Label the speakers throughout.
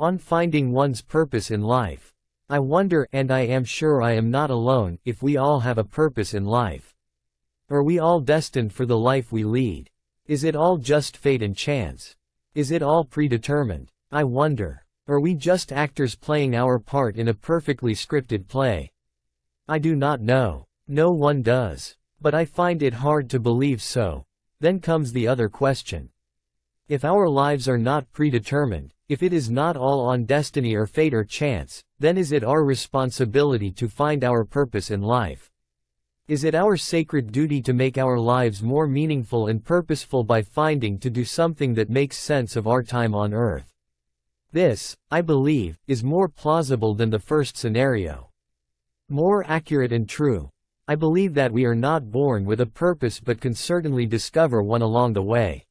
Speaker 1: on finding one's purpose in life. I wonder, and I am sure I am not alone, if we all have a purpose in life. Are we all destined for the life we lead? Is it all just fate and chance? Is it all predetermined? I wonder. Are we just actors playing our part in a perfectly scripted play? I do not know. No one does. But I find it hard to believe so. Then comes the other question. If our lives are not predetermined, if it is not all on destiny or fate or chance, then is it our responsibility to find our purpose in life. Is it our sacred duty to make our lives more meaningful and purposeful by finding to do something that makes sense of our time on earth? This, I believe, is more plausible than the first scenario. More accurate and true. I believe that we are not born with a purpose but can certainly discover one along the way.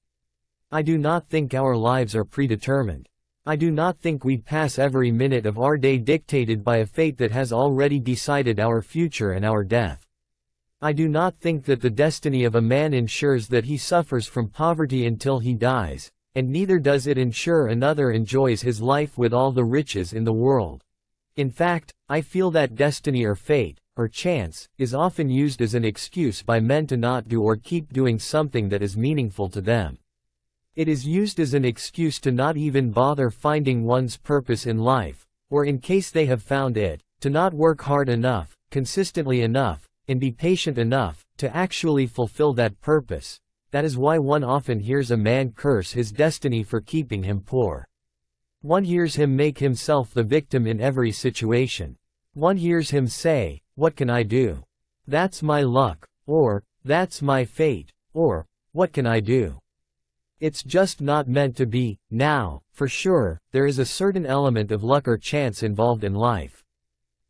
Speaker 1: I do not think our lives are predetermined. I do not think we'd pass every minute of our day dictated by a fate that has already decided our future and our death. I do not think that the destiny of a man ensures that he suffers from poverty until he dies, and neither does it ensure another enjoys his life with all the riches in the world. In fact, I feel that destiny or fate, or chance, is often used as an excuse by men to not do or keep doing something that is meaningful to them. It is used as an excuse to not even bother finding one's purpose in life, or in case they have found it, to not work hard enough, consistently enough, and be patient enough, to actually fulfill that purpose. That is why one often hears a man curse his destiny for keeping him poor. One hears him make himself the victim in every situation. One hears him say, what can I do? That's my luck, or, that's my fate, or, what can I do? It's just not meant to be, now, for sure, there is a certain element of luck or chance involved in life.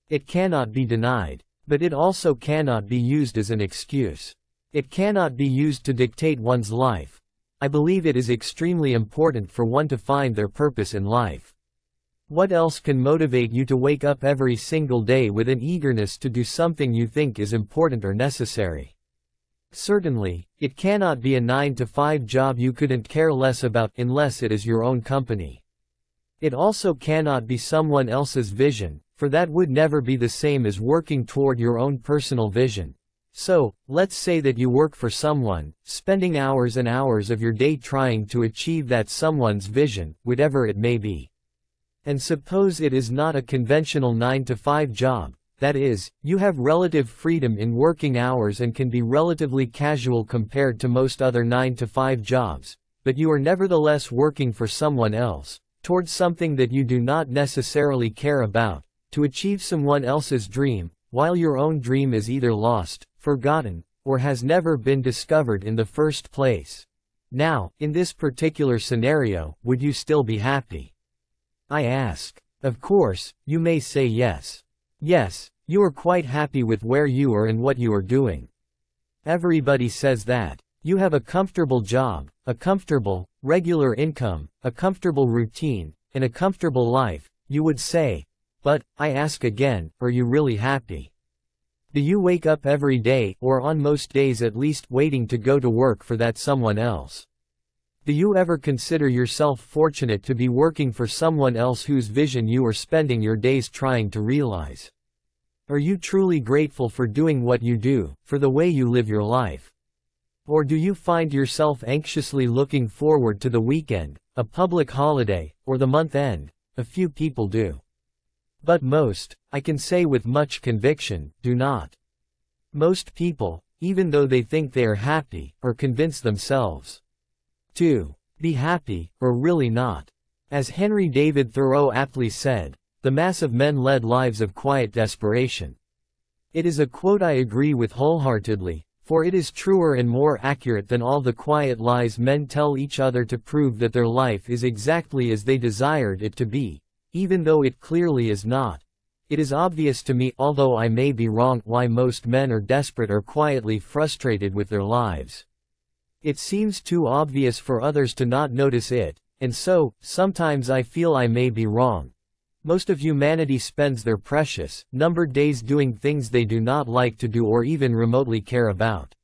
Speaker 1: It cannot be denied. But it also cannot be used as an excuse. It cannot be used to dictate one's life. I believe it is extremely important for one to find their purpose in life. What else can motivate you to wake up every single day with an eagerness to do something you think is important or necessary? Certainly, it cannot be a 9 to 5 job you couldn't care less about unless it is your own company. It also cannot be someone else's vision, for that would never be the same as working toward your own personal vision. So, let's say that you work for someone, spending hours and hours of your day trying to achieve that someone's vision, whatever it may be. And suppose it is not a conventional 9 to 5 job, that is, you have relative freedom in working hours and can be relatively casual compared to most other 9 to 5 jobs, but you are nevertheless working for someone else, towards something that you do not necessarily care about, to achieve someone else's dream, while your own dream is either lost, forgotten, or has never been discovered in the first place. Now, in this particular scenario, would you still be happy? I ask. Of course, you may say yes. Yes, you are quite happy with where you are and what you are doing. Everybody says that. You have a comfortable job, a comfortable, regular income, a comfortable routine, and a comfortable life, you would say. But, I ask again, are you really happy? Do you wake up every day, or on most days at least, waiting to go to work for that someone else? Do you ever consider yourself fortunate to be working for someone else whose vision you are spending your days trying to realize? Are you truly grateful for doing what you do, for the way you live your life? Or do you find yourself anxiously looking forward to the weekend, a public holiday, or the month end? A few people do. But most, I can say with much conviction, do not. Most people, even though they think they are happy, or convince themselves 2. Be happy, or really not. As Henry David Thoreau aptly said, the mass of men led lives of quiet desperation. It is a quote I agree with wholeheartedly, for it is truer and more accurate than all the quiet lies men tell each other to prove that their life is exactly as they desired it to be, even though it clearly is not. It is obvious to me although I may be wrong why most men are desperate or quietly frustrated with their lives. It seems too obvious for others to not notice it, and so, sometimes I feel I may be wrong. Most of humanity spends their precious, numbered days doing things they do not like to do or even remotely care about.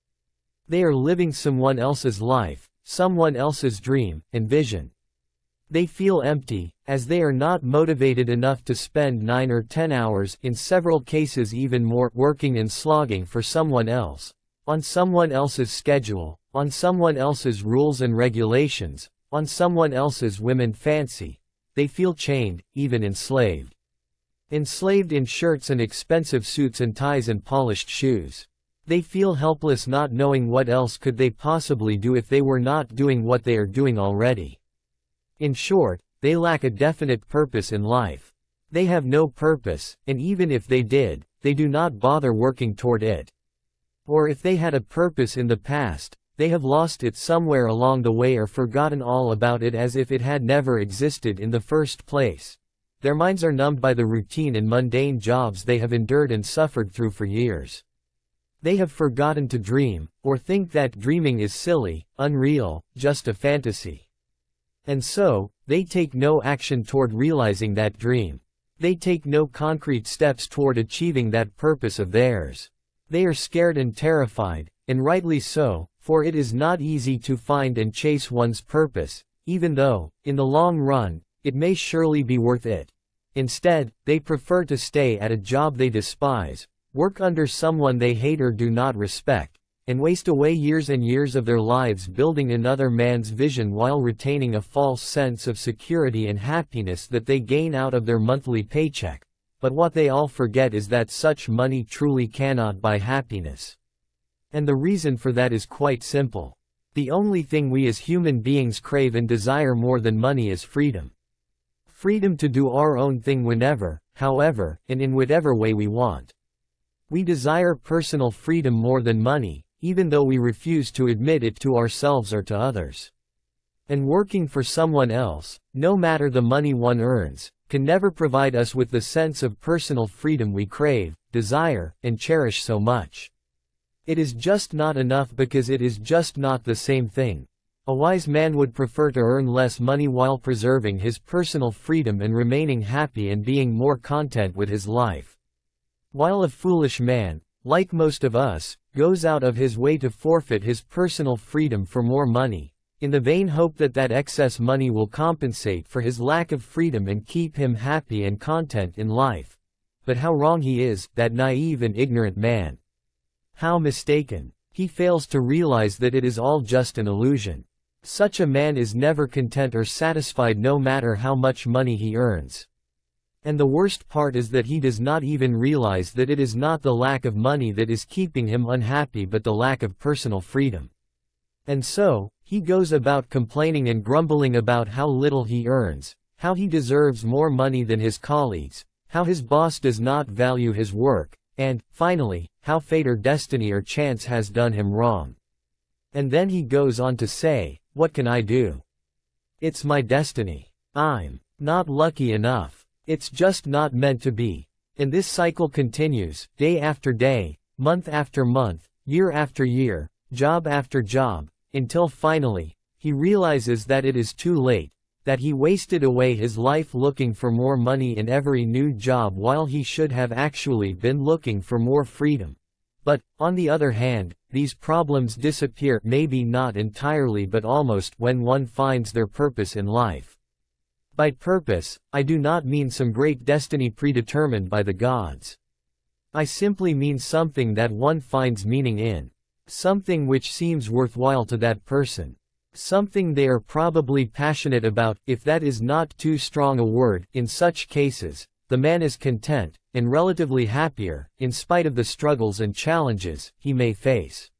Speaker 1: They are living someone else's life, someone else's dream, and vision. They feel empty, as they are not motivated enough to spend 9 or 10 hours, in several cases even more, working and slogging for someone else, on someone else's schedule, on someone else's rules and regulations, on someone else's women fancy, they feel chained, even enslaved. Enslaved in shirts and expensive suits and ties and polished shoes. They feel helpless not knowing what else could they possibly do if they were not doing what they are doing already. In short, they lack a definite purpose in life. They have no purpose, and even if they did, they do not bother working toward it. Or if they had a purpose in the past, they have lost it somewhere along the way or forgotten all about it as if it had never existed in the first place. Their minds are numbed by the routine and mundane jobs they have endured and suffered through for years. They have forgotten to dream, or think that dreaming is silly, unreal, just a fantasy. And so, they take no action toward realizing that dream. They take no concrete steps toward achieving that purpose of theirs. They are scared and terrified, and rightly so, for it is not easy to find and chase one's purpose, even though, in the long run, it may surely be worth it. Instead, they prefer to stay at a job they despise, work under someone they hate or do not respect, and waste away years and years of their lives building another man's vision while retaining a false sense of security and happiness that they gain out of their monthly paycheck. But what they all forget is that such money truly cannot buy happiness. And the reason for that is quite simple. The only thing we as human beings crave and desire more than money is freedom. Freedom to do our own thing whenever, however, and in whatever way we want. We desire personal freedom more than money, even though we refuse to admit it to ourselves or to others. And working for someone else, no matter the money one earns, can never provide us with the sense of personal freedom we crave, desire, and cherish so much. It is just not enough because it is just not the same thing. A wise man would prefer to earn less money while preserving his personal freedom and remaining happy and being more content with his life. While a foolish man, like most of us, goes out of his way to forfeit his personal freedom for more money, in the vain hope that that excess money will compensate for his lack of freedom and keep him happy and content in life. But how wrong he is, that naive and ignorant man. How mistaken. He fails to realize that it is all just an illusion. Such a man is never content or satisfied no matter how much money he earns. And the worst part is that he does not even realize that it is not the lack of money that is keeping him unhappy but the lack of personal freedom. And so, he goes about complaining and grumbling about how little he earns, how he deserves more money than his colleagues, how his boss does not value his work, and, finally, how fate or destiny or chance has done him wrong. And then he goes on to say, what can I do? It's my destiny. I'm not lucky enough. It's just not meant to be. And this cycle continues, day after day, month after month, year after year, job after job, until finally, he realizes that it is too late, that he wasted away his life looking for more money in every new job while he should have actually been looking for more freedom. But, on the other hand, these problems disappear maybe not entirely but almost when one finds their purpose in life. By purpose, I do not mean some great destiny predetermined by the gods. I simply mean something that one finds meaning in. Something which seems worthwhile to that person. Something they are probably passionate about, if that is not too strong a word, in such cases, the man is content, and relatively happier, in spite of the struggles and challenges he may face.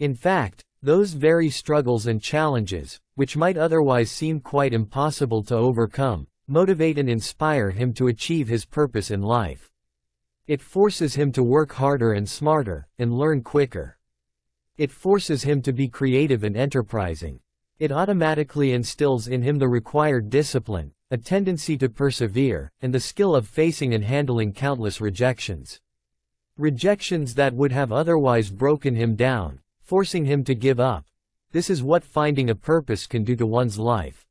Speaker 1: In fact, those very struggles and challenges, which might otherwise seem quite impossible to overcome, motivate and inspire him to achieve his purpose in life. It forces him to work harder and smarter, and learn quicker. It forces him to be creative and enterprising. It automatically instills in him the required discipline, a tendency to persevere, and the skill of facing and handling countless rejections. Rejections that would have otherwise broken him down, forcing him to give up. This is what finding a purpose can do to one's life.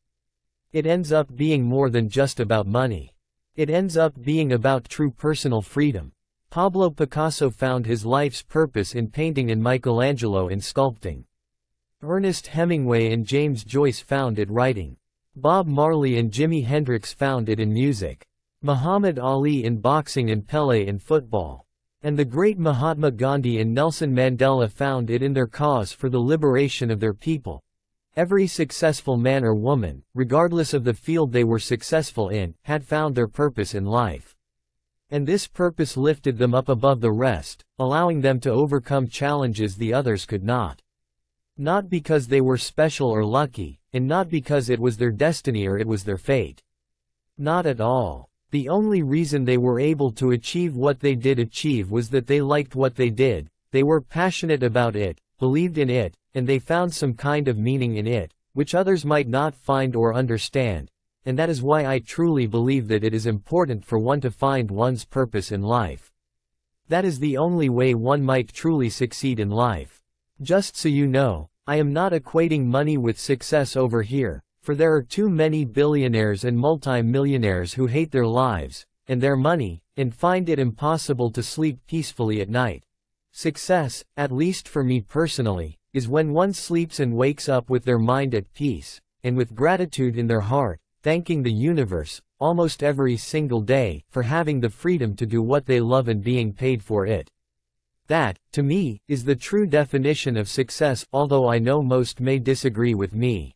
Speaker 1: It ends up being more than just about money. It ends up being about true personal freedom. Pablo Picasso found his life's purpose in painting and Michelangelo in sculpting. Ernest Hemingway and James Joyce found it writing. Bob Marley and Jimi Hendrix found it in music. Muhammad Ali in boxing and Pele in football. And the great Mahatma Gandhi and Nelson Mandela found it in their cause for the liberation of their people. Every successful man or woman, regardless of the field they were successful in, had found their purpose in life. And this purpose lifted them up above the rest, allowing them to overcome challenges the others could not. Not because they were special or lucky, and not because it was their destiny or it was their fate. Not at all. The only reason they were able to achieve what they did achieve was that they liked what they did, they were passionate about it, believed in it, and they found some kind of meaning in it, which others might not find or understand, and that is why I truly believe that it is important for one to find one's purpose in life. That is the only way one might truly succeed in life. Just so you know, I am not equating money with success over here, for there are too many billionaires and multimillionaires who hate their lives, and their money, and find it impossible to sleep peacefully at night. Success, at least for me personally, is when one sleeps and wakes up with their mind at peace, and with gratitude in their heart, thanking the universe, almost every single day, for having the freedom to do what they love and being paid for it. That, to me, is the true definition of success although I know most may disagree with me.